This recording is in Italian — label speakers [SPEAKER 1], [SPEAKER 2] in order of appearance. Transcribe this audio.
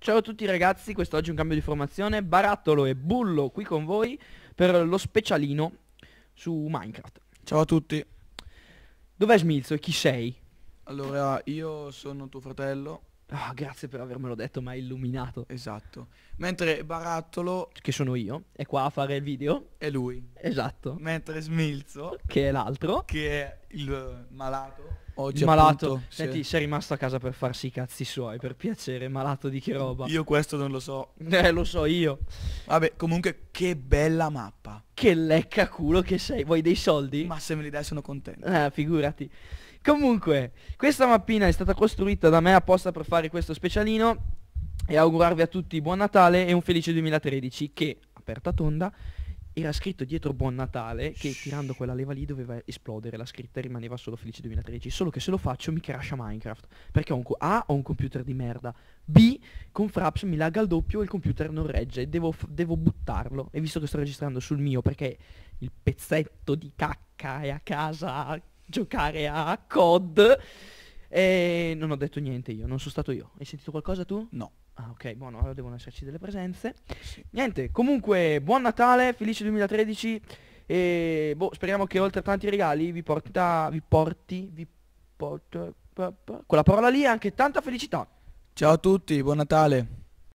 [SPEAKER 1] Ciao a tutti ragazzi, quest'oggi un cambio di formazione, Barattolo e Bullo qui con voi per lo specialino su Minecraft. Ciao a tutti. Dov'è Smilzo e chi sei?
[SPEAKER 2] Allora, io sono tuo fratello
[SPEAKER 1] Oh, grazie per avermelo detto, ma illuminato. Esatto. Mentre Barattolo... Che sono io, è qua a fare il video. È lui. Esatto. Mentre Smilzo... Che è l'altro. Che è il eh, malato. Oggi malato. Appunto, Senti, sì. sei rimasto a casa per farsi i cazzi suoi, per piacere, malato di che roba. Io questo non lo so. Eh, lo so io. Vabbè, comunque che bella mappa. Che lecca culo che sei. Vuoi dei soldi? Ma se me li dai sono contento. Ah, figurati. Comunque, questa mappina è stata costruita da me apposta per fare questo specialino e augurarvi a tutti buon Natale e un felice 2013 che, aperta tonda, era scritto dietro Buon Natale che tirando quella leva lì doveva esplodere la scritta e rimaneva solo Felice 2013 solo che se lo faccio mi crasha Minecraft perché ho un co- A ho un computer di merda B con Fraps mi lagga al doppio e il computer non regge devo, f- devo buttarlo e visto che sto registrando sul mio perché il pezzetto di cacca è a casa a giocare a COD e non ho detto niente io, non sono stato io. Hai sentito qualcosa tu? No. Ah ok, buono, allora devono esserci delle presenze. Sì. Niente, comunque buon Natale, felice 2013 e boh, speriamo che oltre a tanti regali vi porta, vi porti, vi porta, con la parola lì anche tanta felicità.
[SPEAKER 2] Ciao a tutti, buon Natale.